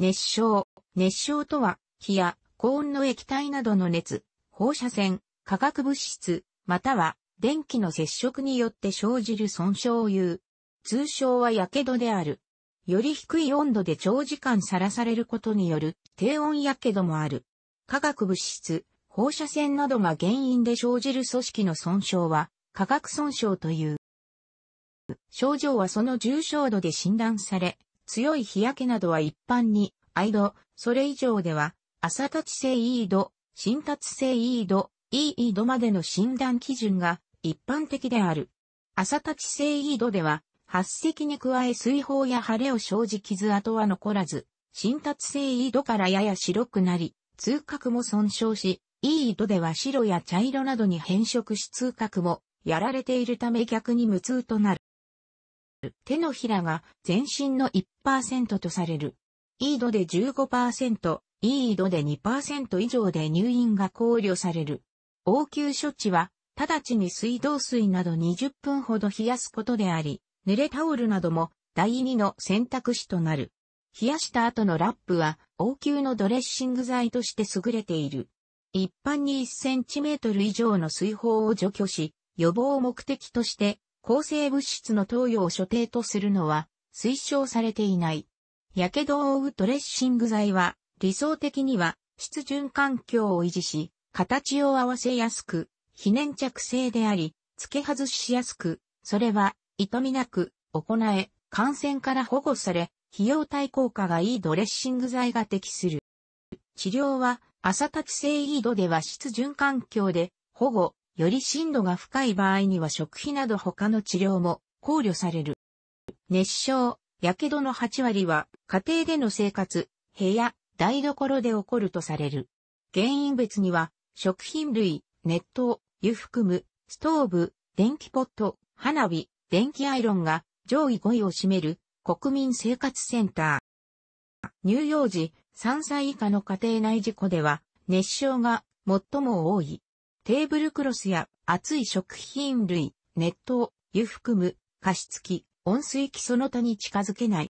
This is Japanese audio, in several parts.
熱傷。熱傷とは、火や高温の液体などの熱、放射線、化学物質、または電気の接触によって生じる損傷を言う。通称は火傷である。より低い温度で長時間さらされることによる低温火傷もある。化学物質、放射線などが原因で生じる組織の損傷は化学損傷という。症状はその重症度で診断され、強い日焼けなどは一般に、アイド、それ以上では、朝立ち性イード、新達性イード、イードまでの診断基準が一般的である。朝立ち性イードでは、発石に加え水泡や腫れを生じ傷跡は残らず、新達性イードからやや白くなり、痛覚も損傷し、イードでは白や茶色などに変色し痛覚もやられているため逆に無痛となる。手のひらが全身の1%とされる。イードで15%、イードで2%以上で入院が考慮される。応急処置は、直ちに水道水など20分ほど冷やすことであり、濡れタオルなども第二の選択肢となる。冷やした後のラップは応急のドレッシング剤として優れている。一般に1センチメートル以上の水泡を除去し、予防目的として抗生物質の投与を所定とするのは推奨されていない。火傷を負うドレッシング剤は理想的には湿潤環境を維持し、形を合わせやすく、非粘着性であり、付け外しやすく、それは、痛みなく、行え、感染から保護され、費用対効果がいいドレッシング剤が適する。治療は、朝立ち性イードでは湿潤環境で、保護、より深度が深い場合には食費など他の治療も考慮される。熱傷、火傷の8割は家庭での生活、部屋、台所で起こるとされる。原因別には、食品類、熱湯、湯含む、ストーブ、電気ポット、花火、電気アイロンが上位5位を占める国民生活センター。乳幼児3歳以下の家庭内事故では熱傷が最も多い。テーブルクロスや熱い食品類、熱湯、湯含む、加湿器、温水器その他に近づけない。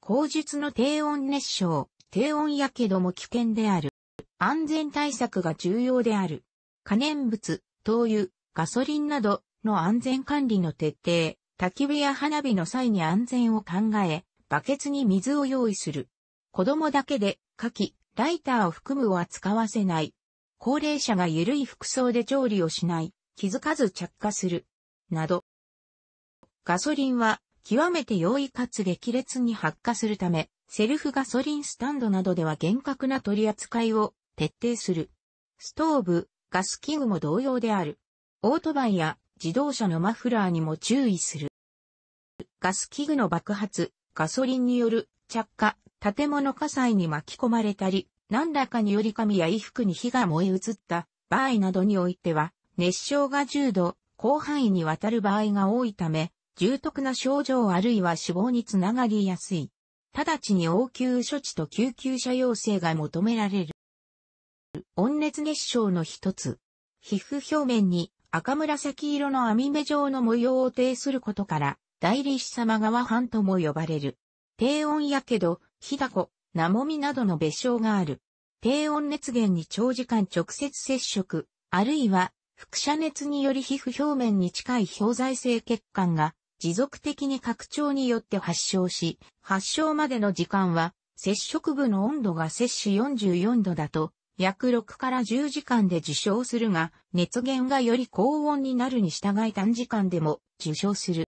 口述の低温熱傷、低温やけども危険である。安全対策が重要である。可燃物、灯油、ガソリンなどの安全管理の徹底、焚き火や花火の際に安全を考え、バケツに水を用意する。子供だけで、火器、ライターを含むは使わせない。高齢者が緩い服装で調理をしない、気づかず着火する、など。ガソリンは極めて容易かつ激烈に発火するため、セルフガソリンスタンドなどでは厳格な取り扱いを徹底する。ストーブ、ガス器具も同様である。オートバイや自動車のマフラーにも注意する。ガス器具の爆発、ガソリンによる着火、建物火災に巻き込まれたり、何らかにより髪や衣服に火が燃え移った場合などにおいては、熱傷が重度、広範囲にわたる場合が多いため、重篤な症状あるいは死亡につながりやすい。直ちに応急処置と救急車要請が求められる。温熱熱症の一つ。皮膚表面に赤紫色の網目状の模様を呈することから、代理士様側藩とも呼ばれる。低温やけど、火だこ、なもみなどの別称がある。低温熱源に長時間直接接触、あるいは、副射熱により皮膚表面に近い表在性血管が持続的に拡張によって発症し、発症までの時間は、接触部の温度が摂氏44度だと、約6から10時間で受賞するが、熱源がより高温になるに従い短時間でも受賞する。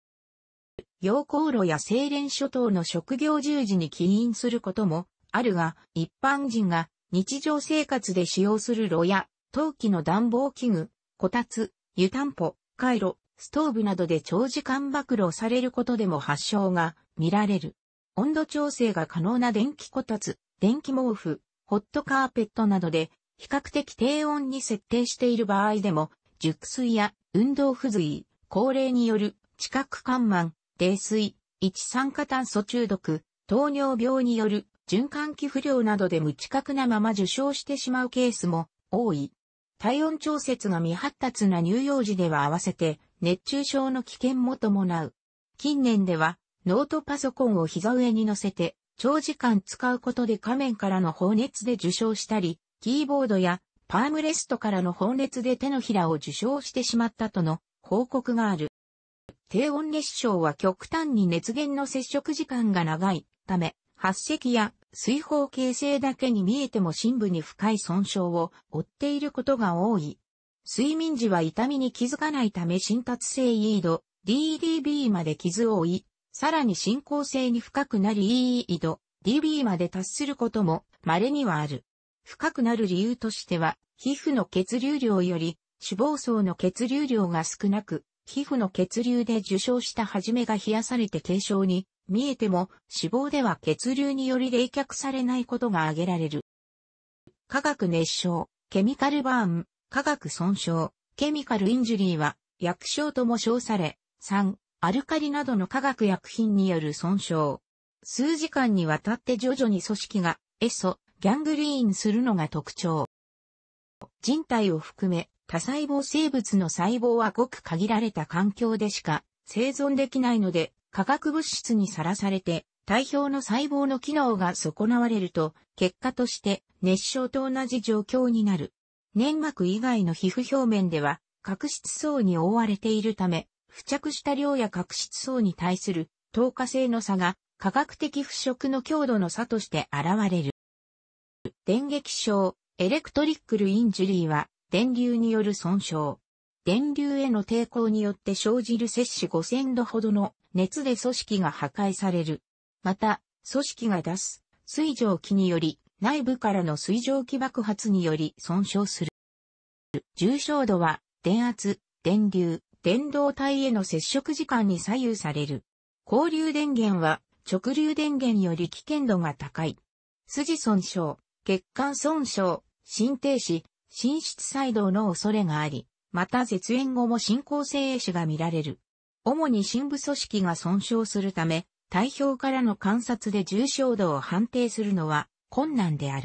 陽光炉や精錬諸島の職業従事に起因することもあるが、一般人が日常生活で使用する炉や、陶器の暖房器具、こたつ、湯たんぽ、回路、ストーブなどで長時間暴露されることでも発症が見られる。温度調整が可能な電気こたつ、電気毛布、ホットカーペットなどで比較的低温に設定している場合でも、熟睡や運動不随、高齢による知覚緩慢、泥酔、一酸化炭素中毒、糖尿病による循環器不良などで無知覚なまま受傷してしまうケースも多い。体温調節が未発達な乳幼児では合わせて熱中症の危険も伴う。近年ではノートパソコンを膝上に乗せて長時間使うことで仮面からの放熱で受傷したり、キーボードやパームレストからの放熱で手のひらを受傷してしまったとの報告がある。低温熱症は極端に熱源の接触時間が長いため、発石や水泡形成だけに見えても深部に深い損傷を負っていることが多い。睡眠時は痛みに気づかないため浸達性 E 度 DDB まで傷を負い、さらに進行性に深くなり E 度 DB まで達することも稀にはある。深くなる理由としては、皮膚の血流量より脂肪層の血流量が少なく、皮膚の血流で受傷したはじめが冷やされて軽症に見えても脂肪では血流により冷却されないことが挙げられる。化学熱傷、ケミカルバーン、化学損傷、ケミカルインジュリーは薬傷とも称され、酸、アルカリなどの化学薬品による損傷。数時間にわたって徐々に組織がエソ、ギャングリーンするのが特徴。人体を含め多細胞生物の細胞はごく限られた環境でしか生存できないので化学物質にさらされて、体表の細胞の機能が損なわれると、結果として熱傷と同じ状況になる。粘膜以外の皮膚表面では、角質層に覆われているため、付着した量や角質層に対する透過性の差が科学的腐食の強度の差として現れる。電撃症、エレクトリックルインジュリーは、電流による損傷。電流への抵抗によって生じる摂取5000度ほどの熱で組織が破壊される。また、組織が出す水蒸気により内部からの水蒸気爆発により損傷する。重症度は電圧、電流、電動体への接触時間に左右される。交流電源は直流電源より危険度が高い。筋損傷、血管損傷、心停止、心室細動の恐れがあり、また絶縁後も進行性壊死が見られる。主に深部組織が損傷するため、体表からの観察で重症度を判定するのは困難である。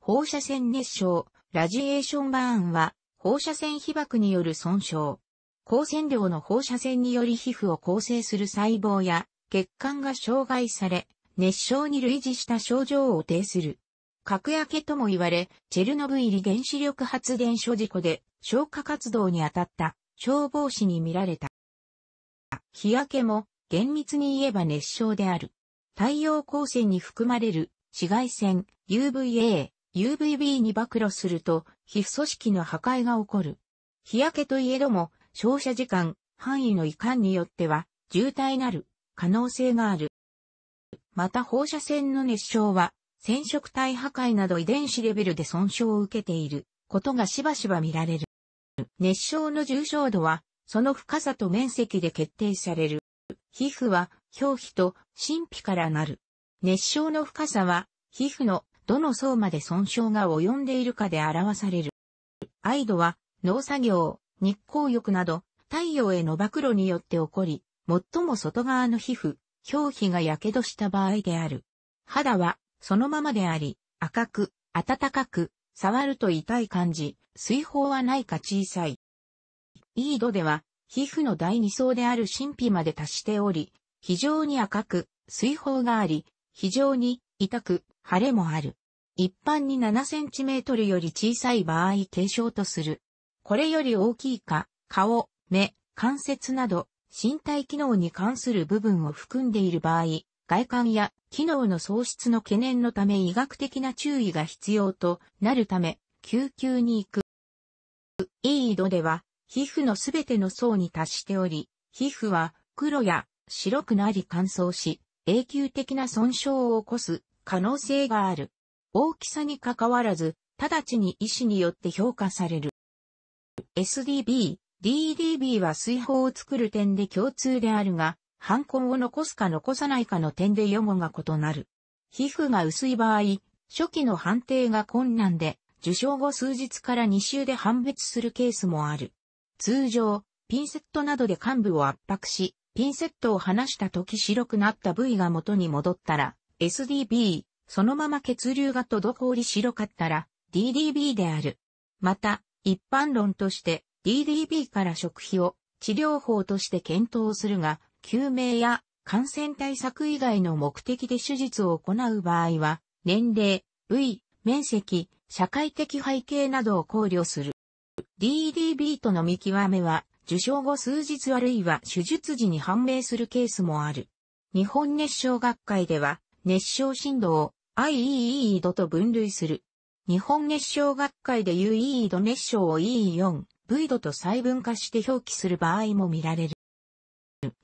放射線熱傷、ラジエーションバーンは放射線被曝による損傷。光線量の放射線により皮膚を構成する細胞や血管が障害され、熱傷に類似した症状を呈する。核焼けとも言われ、チェルノブイリ原子力発電所事故で消火活動に当たった消防士に見られた。日焼けも厳密に言えば熱傷である。太陽光線に含まれる紫外線 UVA、UVB に暴露すると皮膚組織の破壊が起こる。日焼けといえども照射時間、範囲の遺憾によっては渋滞なる可能性がある。また放射線の熱傷は染色体破壊など遺伝子レベルで損傷を受けていることがしばしば見られる。熱傷の重症度は、その深さと面積で決定される。皮膚は表皮と神秘からなる。熱傷の深さは、皮膚のどの層まで損傷が及んでいるかで表される。アイドは、農作業、日光浴など、太陽への暴露によって起こり、最も外側の皮膚、表皮が火傷した場合である。肌は、そのままであり、赤く、暖かく、触ると痛い感じ、水泡はないか小さい。イードでは、皮膚の第二層である神秘まで達しており、非常に赤く、水泡があり、非常に痛く、腫れもある。一般に7センチメートルより小さい場合軽症とする。これより大きいか、顔、目、関節など、身体機能に関する部分を含んでいる場合、外観や機能の喪失の懸念のため医学的な注意が必要となるため、救急に行く。いい度では、皮膚のすべての層に達しており、皮膚は黒や白くなり乾燥し、永久的な損傷を起こす可能性がある。大きさにかかわらず、直ちに医師によって評価される。SDB、DDB は水泡を作る点で共通であるが、犯行を残すか残さないかの点で予後が異なる。皮膚が薄い場合、初期の判定が困難で、受傷後数日から2週で判別するケースもある。通常、ピンセットなどで患部を圧迫し、ピンセットを離した時白くなった部位が元に戻ったら、SDB、そのまま血流が滞り白かったら、DDB である。また、一般論として、DDB から食費を治療法として検討するが、救命や感染対策以外の目的で手術を行う場合は、年齢、部位、面積、社会的背景などを考慮する。DDB との見極めは、受賞後数日あるいは手術時に判明するケースもある。日本熱傷学会では、熱傷振動を IEE 度と分類する。日本熱傷学会で UEE 度熱傷を EE4、V 度と細分化して表記する場合も見られる。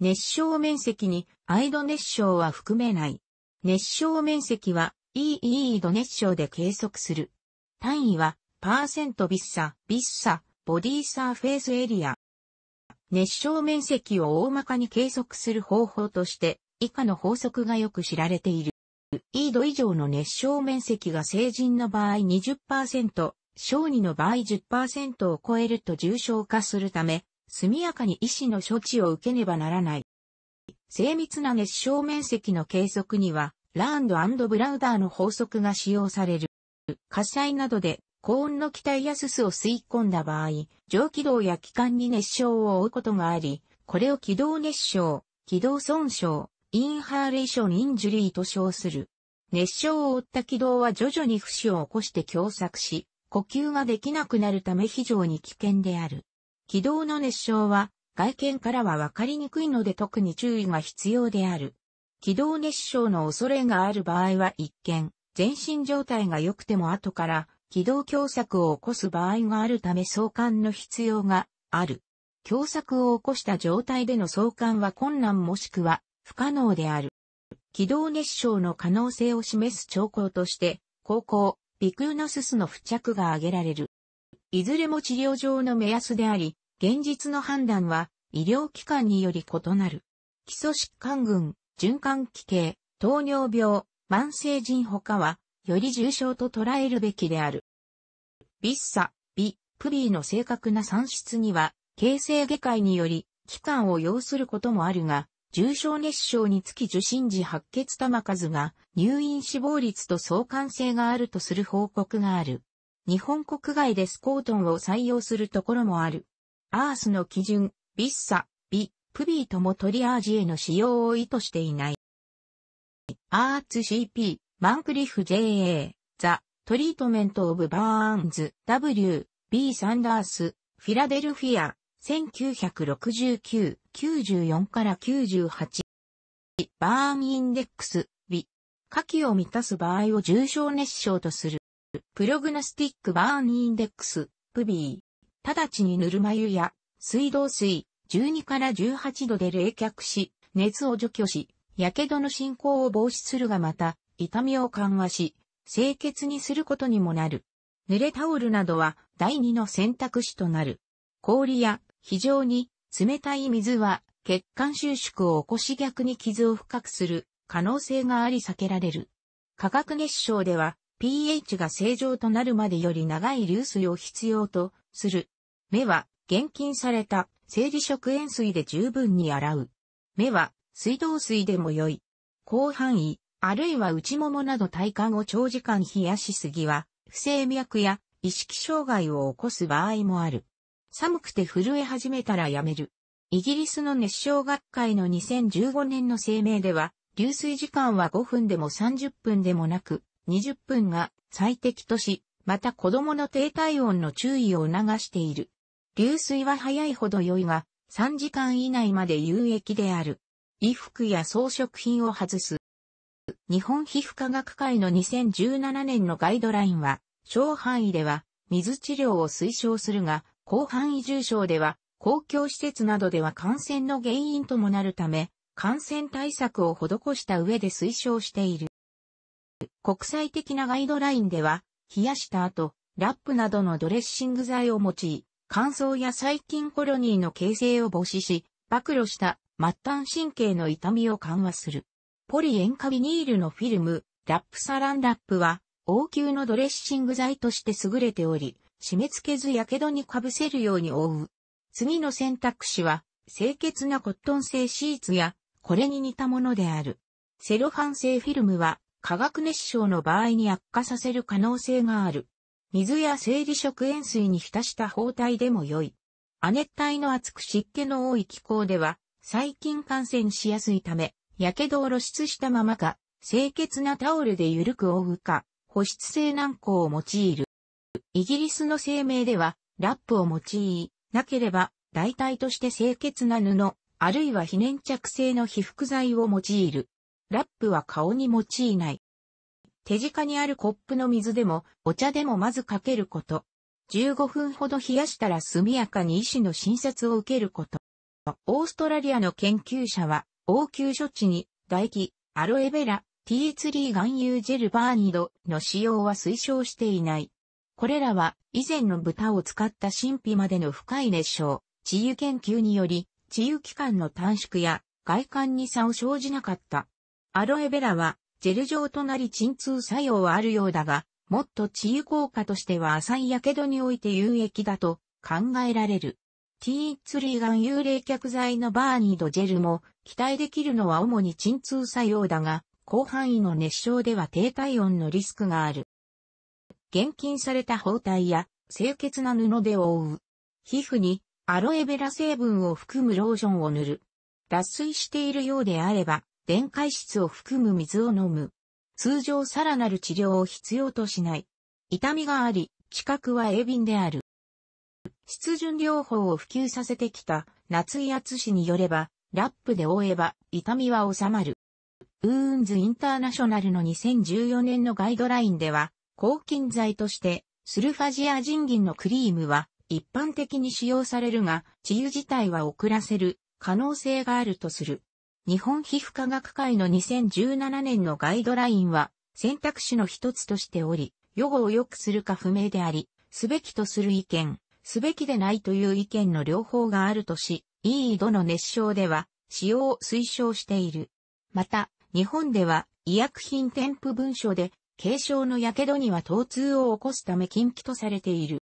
熱傷面積にアイド熱傷は含めない。熱傷面積は EE 度熱傷で計測する。単位は、パーセントビッサ、ビッサ、ボディサーフェイスエリア。熱傷面積を大まかに計測する方法として、以下の法則がよく知られている。E 度以上の熱傷面積が成人の場合20%、小児の場合10%を超えると重症化するため、速やかに医師の処置を受けねばならない。精密な熱傷面積の計測には、ラーンドブラウダーの法則が使用される。火災などで高温の気体やすすを吸い込んだ場合、上気道や気管に熱傷を負うことがあり、これを気道熱傷、気道損傷、インハーレーションインジュリーと称する。熱傷を負った気道は徐々に不死を起こして狭窄し、呼吸ができなくなるため非常に危険である。軌道の熱傷は外見からはわかりにくいので特に注意が必要である。軌道熱傷の恐れがある場合は一見、全身状態が良くても後から軌道狭窄を起こす場合があるため相関の必要がある。狭窄を起こした状態での相関は困難もしくは不可能である。軌道熱傷の可能性を示す兆候として、高校、鼻腔のススの付着が挙げられる。いずれも治療上の目安であり、現実の判断は医療機関により異なる。基礎疾患群、循環器系、糖尿病、慢性腎他は、より重症と捉えるべきである。ビッサ、ビ、プビーの正確な算出には、形成外科医により、期間を要することもあるが、重症熱症につき受診時白血玉数が入院死亡率と相関性があるとする報告がある。日本国外でスコートンを採用するところもある。アースの基準、ビッサ、ビ、プビーともトリアージへの使用を意図していない。アーツ CP、マンクリフ JA、ザ、トリートメントオブバーンズ、W、B サンダース、フィラデルフィア、1969、94から98。バーンインデックス、B。下記を満たす場合を重症熱症とする。プログナスティックバーンインデックス、プビー。直ちにぬるま湯や水道水12から18度で冷却し、熱を除去し、火傷の進行を防止するがまた、痛みを緩和し、清潔にすることにもなる。濡れタオルなどは第二の選択肢となる。氷や非常に冷たい水は血管収縮を起こし逆に傷を深くする可能性があり避けられる。化学熱傷では pH が正常となるまでより長い流水を必要とする目は、厳禁された、生理食塩水で十分に洗う。目は、水道水でも良い。広範囲、あるいは内ももなど体幹を長時間冷やしすぎは、不整脈や意識障害を起こす場合もある。寒くて震え始めたらやめる。イギリスの熱傷学会の2015年の声明では、流水時間は5分でも30分でもなく、20分が最適とし、また子供の低体温の注意を促している。流水は早いほど良いが、3時間以内まで有益である。衣服や装飾品を外す。日本皮膚科学会の2017年のガイドラインは、小範囲では水治療を推奨するが、広範囲重症では公共施設などでは感染の原因ともなるため、感染対策を施した上で推奨している。国際的なガイドラインでは、冷やした後、ラップなどのドレッシング剤を用い、乾燥や細菌コロニーの形成を防止し、暴露した末端神経の痛みを緩和する。ポリ塩化ビニールのフィルム、ラップサランラップは、応急のドレッシング剤として優れており、締め付けず火傷にかぶせるように覆う。次の選択肢は、清潔なコットン製シーツや、これに似たものである。セロファン製フィルムは、化学熱傷の場合に悪化させる可能性がある。水や生理食塩水に浸した包帯でも良い。亜熱帯の厚く湿気の多い気候では、細菌感染しやすいため、火傷を露出したままか、清潔なタオルで緩く覆うか、保湿性軟膏を用いる。イギリスの声明では、ラップを用い、なければ、代替として清潔な布、あるいは非粘着性の被覆剤を用いる。ラップは顔に用いない。手近にあるコップの水でも、お茶でもまずかけること。15分ほど冷やしたら速やかに医師の診察を受けること。オーストラリアの研究者は、応急処置に、唾液、アロエベラ、T3 含有ジェルバーニドの使用は推奨していない。これらは以前の豚を使った神秘までの深い熱傷、治癒研究により、治癒期間の短縮や外観に差を生じなかった。アロエベラはジェル状となり鎮痛作用はあるようだが、もっと治癒効果としては浅い火傷において有益だと考えられる。t ツリガン有冷却剤のバーニードジェルも期待できるのは主に鎮痛作用だが、広範囲の熱傷では低体温のリスクがある。厳禁された包帯や清潔な布で覆う。皮膚にアロエベラ成分を含むローションを塗る。脱水しているようであれば、電解質を含む水を飲む。通常さらなる治療を必要としない。痛みがあり、近くは鋭敏である。湿潤療法を普及させてきた夏井厚氏によれば、ラップで覆えば痛みは収まる。ウーンズインターナショナルの2014年のガイドラインでは、抗菌剤としてスルファジアジンギンのクリームは一般的に使用されるが、治癒自体は遅らせる可能性があるとする。日本皮膚科学会の2017年のガイドラインは、選択肢の一つとしており、予後を良くするか不明であり、すべきとする意見、すべきでないという意見の両方があるとし、いいドの熱唱では、使用を推奨している。また、日本では、医薬品添付文書で、軽症の火傷には疼痛を起こすため禁忌とされている。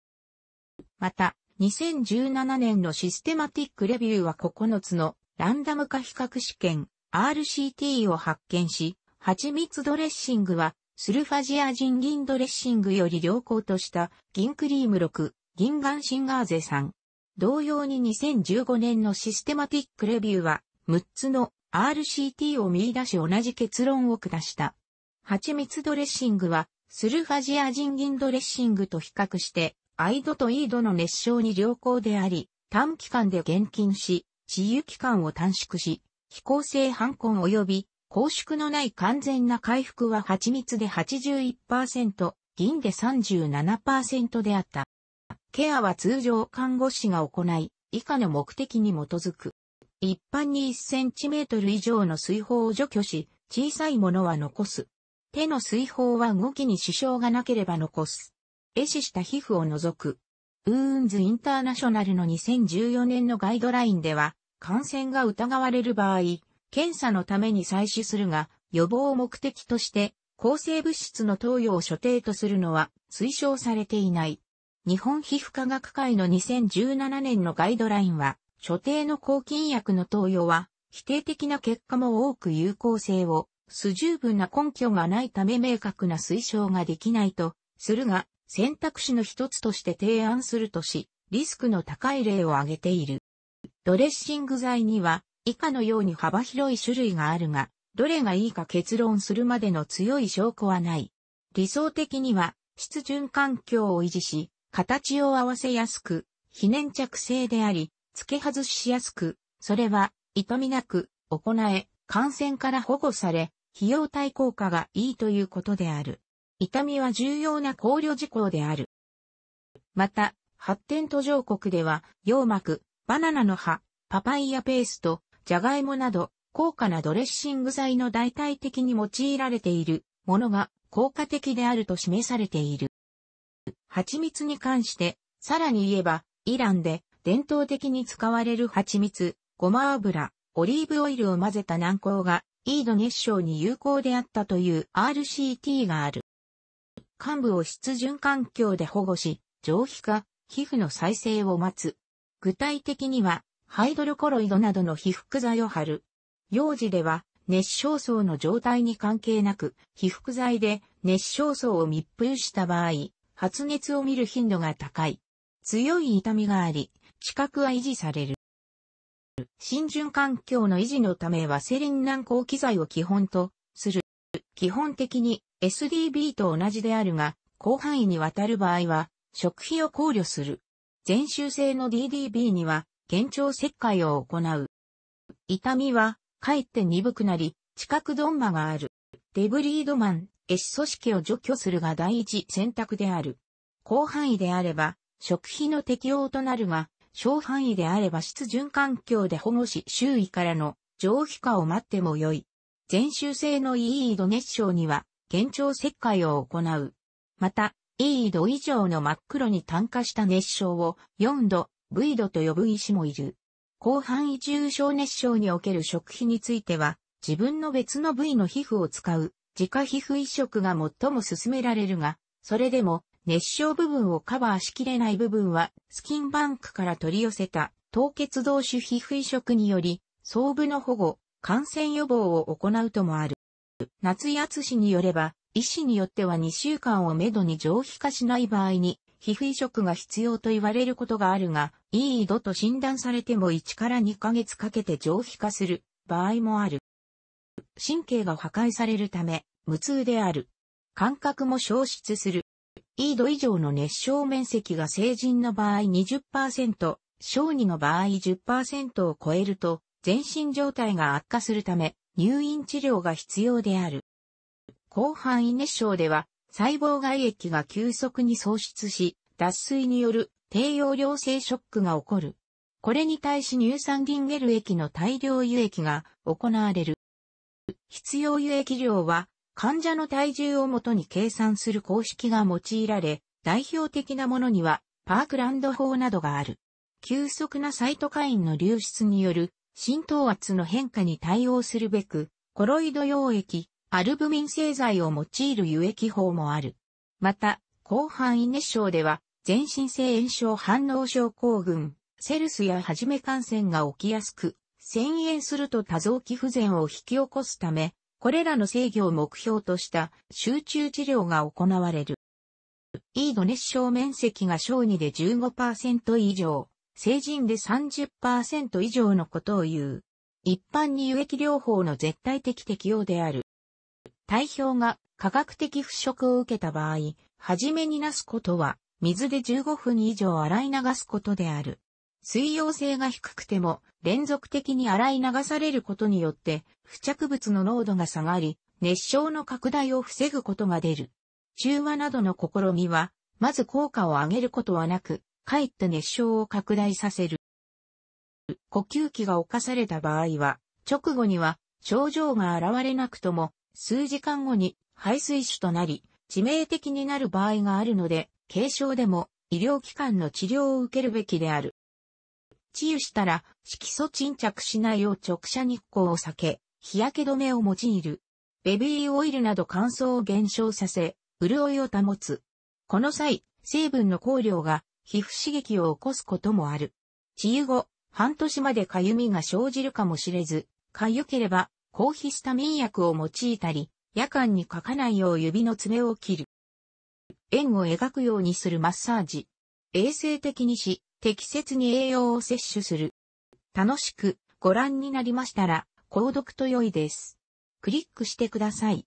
また、2017年のシステマティックレビューは9つのランダム化比較試験 RCT を発見し、蜂蜜ドレッシングはスルファジア人銀ドレッシングより良好とした銀クリーム6、銀ガンシンガーゼさん。同様に2015年のシステマティックレビューは6つの RCT を見出し同じ結論を下した。蜂蜜ドレッシングはスルファジア人銀ドレッシングと比較して、アイドとイードの熱傷に良好であり、短期間で厳禁し、自由期間を短縮し、飛行性反根及び拘縮のない完全な回復は蜂蜜で81%、銀で37%であった。ケアは通常看護師が行い、以下の目的に基づく。一般に 1cm 以上の水泡を除去し、小さいものは残す。手の水泡は動きに支障がなければ残す。壊死した皮膚を除く。ウーンズインターナショナルの2014年のガイドラインでは、感染が疑われる場合、検査のために採取するが、予防を目的として、抗生物質の投与を所定とするのは推奨されていない。日本皮膚科学会の2017年のガイドラインは、所定の抗菌薬の投与は、否定的な結果も多く有効性を、不十分な根拠がないため明確な推奨ができないと、するが、選択肢の一つとして提案するとし、リスクの高い例を挙げている。ドレッシング剤には以下のように幅広い種類があるが、どれがいいか結論するまでの強い証拠はない。理想的には、湿潤環境を維持し、形を合わせやすく、非粘着性であり、付け外しやすく、それは、痛みなく、行え、感染から保護され、費用対効果がいいということである。痛みは重要な考慮事項である。また、発展途上国では、洋膜、バナナの葉、パパイヤペースト、ジャガイモなど、高価なドレッシング剤の代替的に用いられているものが効果的であると示されている。蜂蜜に関して、さらに言えば、イランで伝統的に使われる蜂蜜、ごま油、オリーブオイルを混ぜた軟膏が、イード熱症に有効であったという RCT がある。幹部を湿潤環境で保護し、上皮化、皮膚の再生を待つ。具体的には、ハイドルコロイドなどの被覆剤を貼る。幼児では、熱症層の状態に関係なく、被覆剤で熱症層を密封した場合、発熱を見る頻度が高い。強い痛みがあり、知覚は維持される。浸潤環境の維持のためはセリン軟膏機材を基本とする。基本的に SDB と同じであるが、広範囲にわたる場合は、食費を考慮する。全周性の DDB には、幻聴切開を行う。痛みは、かえって鈍くなり、知覚ドンマがある。デブリードマン、エシ組織を除去するが第一選択である。広範囲であれば、食費の適用となるが、小範囲であれば湿潤環境で保護し周囲からの上皮化を待ってもよい。全州制の EE ド熱傷には、現状切開を行う。また、EE ド以上の真っ黒に炭化した熱傷を4度、V 度と呼ぶ医師もいる。広範囲重症熱傷における食費については、自分の別の部位の皮膚を使う、自家皮膚移植が最も勧められるが、それでも、熱傷部分をカバーしきれない部分は、スキンバンクから取り寄せた、凍結同種皮膚移植により、総部の保護、感染予防を行うともある。夏井厚氏によれば、医師によっては2週間をめどに上皮化しない場合に、皮膚移植が必要と言われることがあるが、いい度と診断されても1から2ヶ月かけて上皮化する場合もある。神経が破壊されるため、無痛である。感覚も消失する。いい度以上の熱症面積が成人の場合20%、小児の場合10%を超えると、全身状態が悪化するため、入院治療が必要である。広範囲熱症では、細胞外液が急速に喪失し、脱水による低用量性ショックが起こる。これに対し乳酸銀ゲル液の大量輸液が行われる。必要輸液量は患者の体重をもとに計算する公式が用いられ、代表的なものにはパークランド法などがある。急速なサイトカインの流出による浸透圧の変化に対応するべく、コロイド溶液、アルブミン製剤を用いる輸液法もある。また、広範囲熱症では、全身性炎症反応症候群、セルスやはじめ感染が起きやすく、遷延すると多臓器不全を引き起こすため、これらの制御を目標とした集中治療が行われる。イード熱症面積が小2で15%以上、成人で30%以上のことを言う。一般に輸液療法の絶対的適用である。体表が科学的腐食を受けた場合、はじめになすことは、水で15分以上洗い流すことである。水溶性が低くても、連続的に洗い流されることによって、付着物の濃度が下がり、熱傷の拡大を防ぐことが出る。中和などの試みは、まず効果を上げることはなく、かえって熱傷を拡大させる。呼吸器が侵された場合は、直後には症状が現れなくとも、数時間後に排水腫となり、致命的になる場合があるので、軽症でも医療機関の治療を受けるべきである。治癒したら、色素沈着しないよう直射日光を避け、日焼け止めを用いる。ベビーオイルなど乾燥を減少させ、潤いを保つ。この際、成分の香料が皮膚刺激を起こすこともある。治癒後、半年までかゆみが生じるかもしれず、痒ければ、抗ヒスタミン薬を用いたり、夜間に書かないよう指の爪を切る。円を描くようにするマッサージ。衛生的にし、適切に栄養を摂取する。楽しくご覧になりましたら、購読と良いです。クリックしてください。